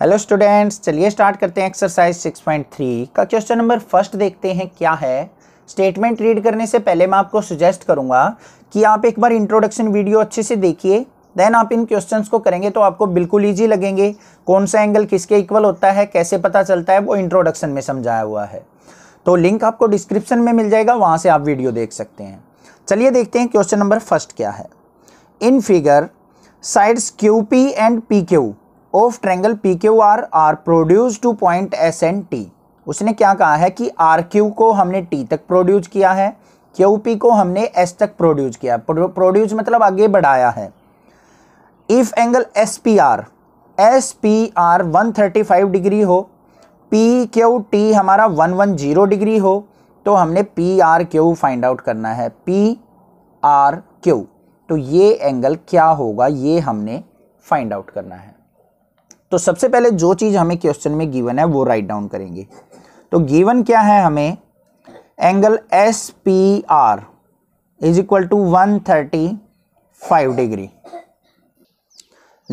hello students चलिए start करते हैं एक्सरसाइज 6.3 का क्वेश्चन नंबर फर्स्ट देखते हैं क्या है स्टेटमेंट रीड करने से पहले मैं आपको सुजेस्ट करूंगा कि आप एक बार इंट्रोडक्शन वीडियो अच्छे से देखिए देन आप इन क्वेश्चंस को करेंगे तो आपको बिल्कुल ईजी लगेंगे कौन सा एंगल किसके इक्वल होता है कैसे पता चलता है वो इंट्रोडक्शन में समझाया हुआ है तो लिंक आपको डिस्क्रिप्शन में मिल जाएगा वहाँ से आप वीडियो देख सकते हैं चलिए देखते हैं क्वेश्चन नंबर फर्स्ट क्या है in figure sides Q P and P Q of triangle P Q R R produce to point S and T उसने क्या कहा है कि आर क्यू को हमने टी तक प्रोड्यूस किया है क्यू पी को हमने एस तक प्रोड्यूस किया प्रोड्यूस मतलब आगे बढ़ाया है if angle S P R S P R one thirty five degree हो पी क्यू टी हमारा वन वन जीरो डिग्री हो तो हमने P R Q find out करना है पी आर क्यू तो ये एंगल क्या होगा ये हमने फाइंड आउट करना है तो सबसे पहले जो चीज़ हमें क्वेश्चन में गिवन है वो राइट डाउन करेंगे तो गिवन क्या है हमें angle S P R is equal to one thirty five degree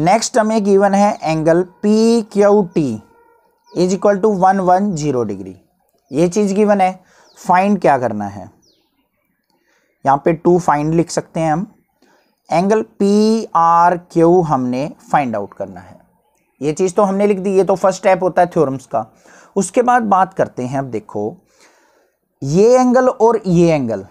next हमें गिवन है angle P Q T is equal to one one zero degree ये चीज़ गिवन है फाइंड क्या करना है यहां पे टू फाइंड लिख सकते हैं हम एंगल पी आर क्यू हमने फाइंड आउट करना है ये चीज़ तो हमने लिख दी ये तो फर्स्ट स्टेप होता है थ्योरम्स का उसके बाद बात करते हैं अब देखो ये एंगल और ये एंगल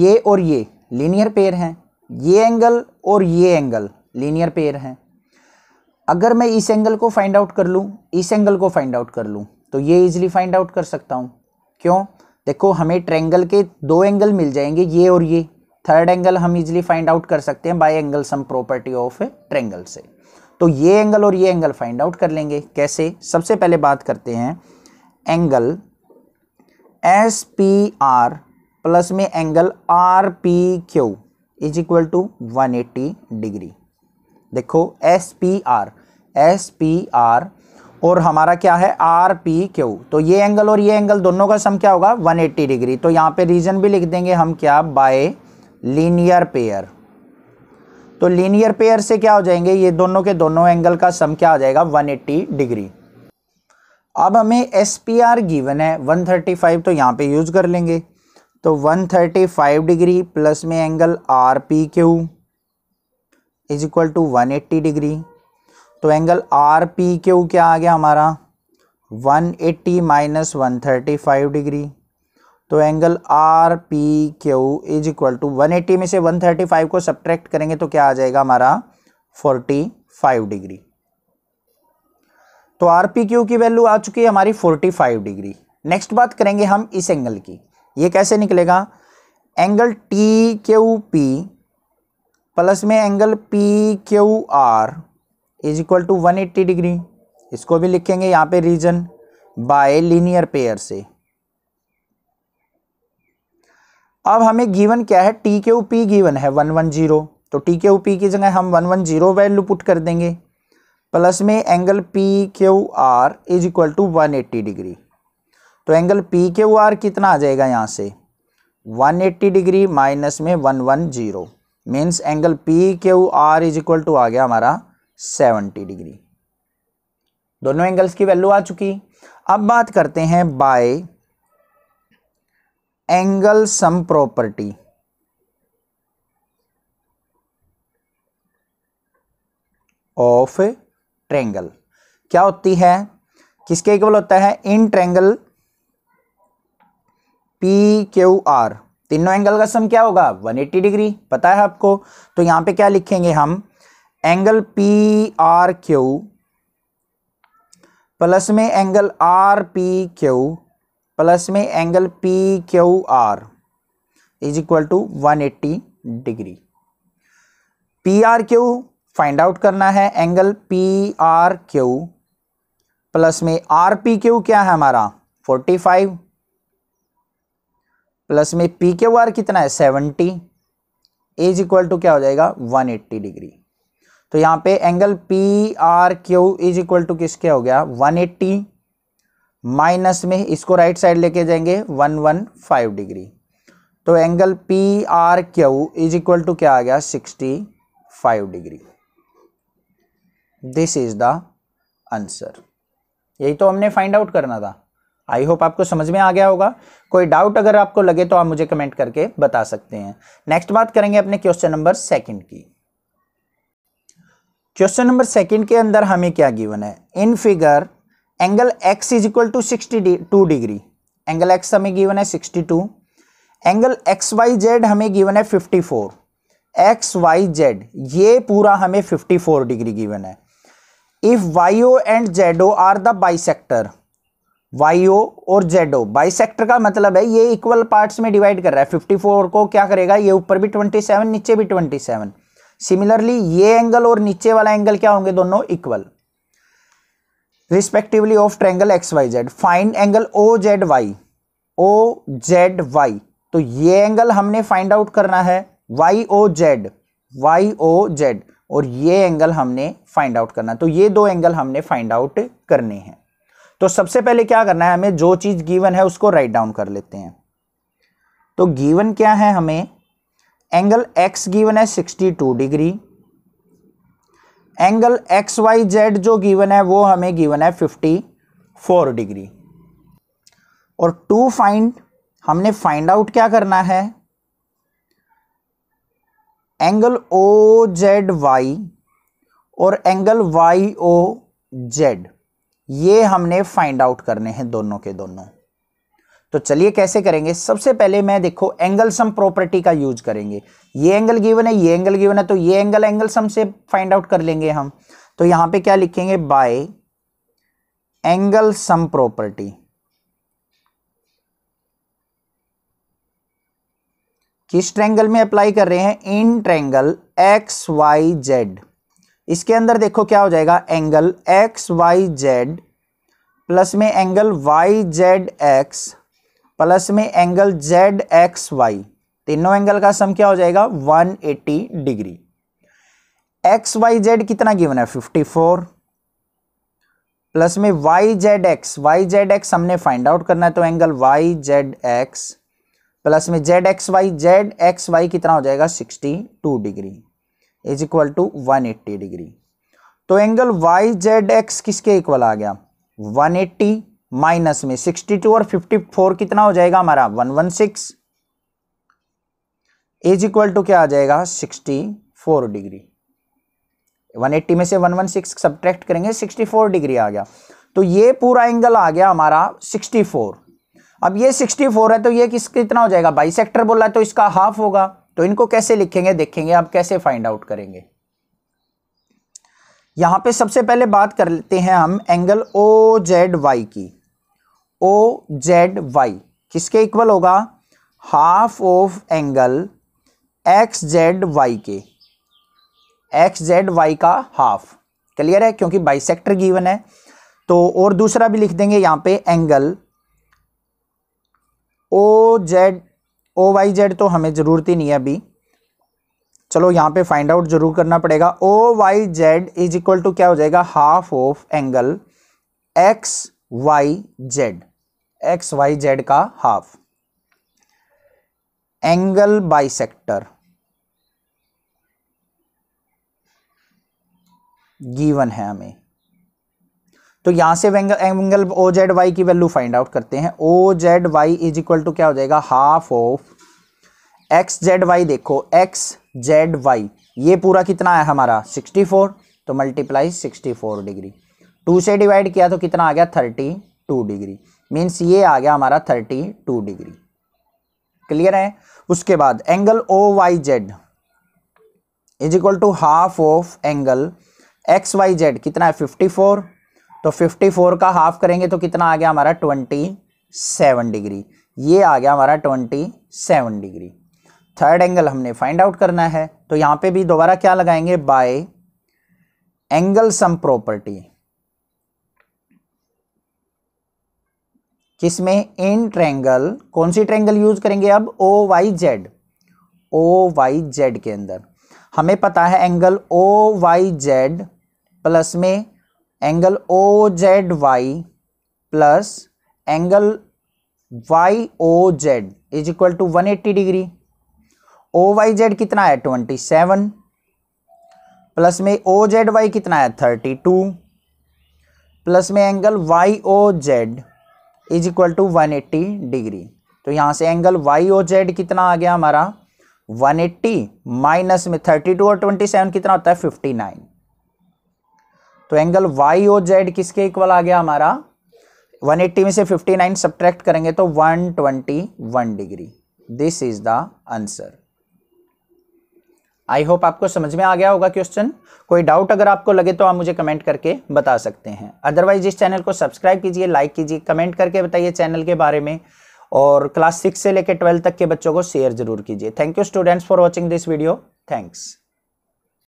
ये और ये लीनियर पेयर हैं ये एंगल और ये एंगल लीनियर पेयर हैं अगर मैं इस एंगल को फाइंड आउट कर लूँ इस एंगल को फाइंड आउट कर लूँ तो ये इजिली फाइंड आउट कर सकता हूँ क्यों देखो हमें ट्रेंगल के दो एंगल मिल जाएंगे ये और ये थर्ड एंगल हम इजिली फाइंड आउट कर सकते हैं by angle sum property of triangle से तो ये एंगल और ये एंगल फाइंड आउट कर लेंगे कैसे सबसे पहले बात करते हैं angle S P R plus में angle R P Q is equal to one eighty degree देखो S P R S P R और हमारा क्या है आर पी क्यू तो ये एंगल और ये एंगल दोनों का सम क्या होगा 180 डिग्री तो यहाँ पे रीजन भी लिख देंगे हम क्या बाय लीनियर पेयर तो लीनियर पेयर से क्या हो जाएंगे ये दोनों के दोनों एंगल का सम क्या हो जाएगा 180 डिग्री अब हमें एस पी आर गिवन है 135 तो यहाँ पे यूज़ कर लेंगे तो 135 डिग्री प्लस में angle R P Q is equal to one degree तो एंगल आर पी क्यू क्या आ गया हमारा 180 एट्टी माइनस वन डिग्री तो angle R P Q is equal to one eighty में से वन थर्टी फाइव को सब्ट्रैक्ट करेंगे तो क्या आ जाएगा हमारा फोर्टी फाइव डिग्री तो आर पी क्यू की वैल्यू आ चुकी है हमारी फोर्टी फाइव डिग्री नेक्स्ट बात करेंगे हम इस एंगल की ये कैसे निकलेगा angle T Q P plus में angle P Q R is equal to one eighty degree इसको भी लिखेंगे यहाँ पे रीजन बाय लीनियर पेयर से अब हमें गिवन क्या है टी के पी गिवन है वन वन जीरो तो टी के पी की जगह हम one one zero value put कर देंगे प्लस में angle P Q R is equal to one eighty degree तो एंगल पी क्यू आर कितना आ जाएगा यहाँ से वन एट्टी डिग्री माइनस में one one zero means angle P Q R is equal to आ गया हमारा सेवनटी डिग्री दोनों एंगल्स की वैल्यू आ चुकी अब बात करते हैं by angle sum property of triangle क्या होती है किसके इक्वल होता है in triangle P Q R तीनों एंगल का सम क्या होगा 180 डिग्री पता है आपको तो यहां पे क्या लिखेंगे हम angle P R Q plus में angle R P Q plus में angle P Q R is equal to one eighty degree P R Q find out करना है angle P R Q plus में आर पी क्यू क्या है हमारा forty five plus में P Q R कितना है सेवेंटी इज इक्वल टू क्या हो जाएगा वन एट्टी डिग्री तो यहाँ पे angle P R Q is equal to किसके हो गया वन एट्टी माइनस में इसको राइट साइड लेके जाएंगे वन वन फाइव डिग्री तो angle P R Q is equal to क्या आ गया sixty five degree this is the answer यही तो हमने फाइंड आउट करना था आई होप आपको समझ में आ गया होगा कोई डाउट अगर आपको लगे तो आप मुझे कमेंट करके बता सकते हैं नेक्स्ट बात करेंगे अपने क्वेश्चन नंबर सेकंड की क्वेश्चन नंबर सेकंड के अंदर हमें क्या गिवन है in figure angle X is equal to sixty two degree angle X हमें गिवन है sixty two angle X Y Z हमें गिवन है fifty four X Y Z ये पूरा हमें फिफ्टी फोर डिग्री गिवन है if Y O and Z O are the bisector Y O और Z O bisector का मतलब है ये इक्वल पार्ट्स में डिवाइड कर रहा है फिफ्टी फोर को क्या करेगा ये ऊपर भी ट्वेंटी सेवन नीचे भी ट्वेंटी सेवन सिमिलरली ये एंगल और नीचे वाला एंगल क्या होंगे दोनों equal X Y Z find angle O Z Y O Z Y तो ये एंगल हमने फाइंड आउट करना है Y O Z Y O Z और ये एंगल हमने फाइंड आउट करना है तो ये दो एंगल हमने फाइंड आउट करने हैं तो सबसे पहले क्या करना है हमें जो चीज़ गिवन है उसको राइट डाउन कर लेते हैं तो गिवन क्या है हमें एंगल एक्स गिवन है 62 degree angle X Y Z जो गिवन है वो हमें गिवन है फिफ्टी फोर डिग्री और टू फाइंड हमने फाइंड आउट क्या करना है एंगल ओ जेड वाई और एंगल वाई ओ जेड ये हमने फाइंड आउट करने हैं दोनों के दोनों तो चलिए कैसे करेंगे सबसे पहले मैं देखो एंगल सम प्रॉपर्टी का यूज करेंगे ये एंगल गिवन है ये एंगल गिवन है तो ये एंगल एंगल सम से फाइंड आउट कर लेंगे हम तो यहां पे क्या लिखेंगे बाय एंगल सम प्रॉपर्टी किस ट्रेंगल में अप्लाई कर रहे हैं in triangle X Y Z इसके अंदर देखो क्या हो जाएगा angle X Y Z plus में angle Y Z X plus में एंगल जेड एक्स वाई तीनों एंगल का सम क्या हो जाएगा 180 डिग्री एक्स वाई जेड कितना गिवन है 54 प्लस में Y Z X Y Z X हमने फाइंड आउट करना है तो angle Y Z X plus में Z X Y Z X Y कितना हो जाएगा 62 degree is equal to 180 degree तो एंगल वाई जेड एक्स किसके इक्वल आ गया 180 माइनस में सिक्सटी टू और फिफ्टी फोर कितना हो जाएगा हमारा one one six as equal to क्या आ जाएगा sixty four degree one eighty में से वन वन सिक्स करेंगे 64 डिग्री आ गया तो ये पूरा एंगल आ गया हमारा 64 फोर अब ये सिक्सटी फोर है तो ये किस कितना हो जाएगा बाई सेक्टर बोला तो इसका हाफ होगा तो इनको कैसे लिखेंगे देखेंगे आप कैसे फाइंड आउट करेंगे यहां पे सबसे पहले बात करते हैं हम एंगल ओ जेड वाई की ओ जेड वाई किसके इक्वल होगा half of angle X Z Y के एक्स जेड वाई का हाफ क्लियर है क्योंकि बाइसेक्टर गिवन है तो और दूसरा भी लिख देंगे यहां पे angle O Z O Y Z तो हमें ज़रूरत ही नहीं है अभी चलो यहां पे फाइंड आउट जरूर करना पड़ेगा O Y Z is equal to क्या हो जाएगा half of angle X Y Z X Y Z का हाफ एंगल बाइसेक्टर गिवन है हमें तो यहां से angle angle O Z Y की वैल्यू फाइंड आउट करते हैं O Z Y is equal to क्या हो जाएगा half of X Z Y देखो एक्स जेड वाई ये पूरा कितना है हमारा 64 तो मल्टीप्लाई 64 डिग्री टू से डिवाइड किया तो कितना आ गया थर्टी टू डिग्री मीन्स ये आ गया हमारा थर्टी टू डिग्री क्लियर है उसके बाद angle O Y Z is equal to half of angle X Y Z कितना है फिफ्टी फोर तो फिफ्टी फोर का हाफ करेंगे तो कितना आ गया हमारा ट्वेंटी सेवन डिग्री ये आ गया हमारा twenty seven degree third angle हमने फाइंड आउट करना है तो यहाँ पे भी दोबारा क्या लगाएंगे बाय एंगल सम प्रॉपर्टी किसमें इन ट्रेंगल कौन सी ट्रेंगल यूज करेंगे अब O Y Z O Y Z के अंदर हमें पता है angle O Y Z plus में angle O Z Y plus angle Y O Z is equal to one eighty degree O Y Z कितना है ट्वेंटी सेवन प्लस में ओ Z Y कितना है थर्टी टू प्लस में angle Y O Z is equal to one eighty degree तो यहाँ से angle Y O Z कितना आ गया हमारा वन एट्टी माइनस में थर्टी टू और ट्वेंटी सेवन कितना होता है फिफ्टी नाइन तो एंगल वाई ओ जेड किसके इक्वल आ गया हमारा वन एट्टी में से फिफ्टी नाइन सब्ट्रैक्ट करेंगे तो one twenty one degree this is the answer I hope आपको समझ में आ गया होगा क्वेश्चन कोई डाउट अगर आपको लगे तो आप मुझे कमेंट करके बता सकते हैं अदरवाइज इस चैनल को सब्सक्राइब कीजिए लाइक कीजिए कमेंट करके बताइए चैनल के बारे में और क्लास सिक्स से लेकर ट्वेल्थ तक के बच्चों को शेयर जरूर कीजिए thank you students for watching this video thanks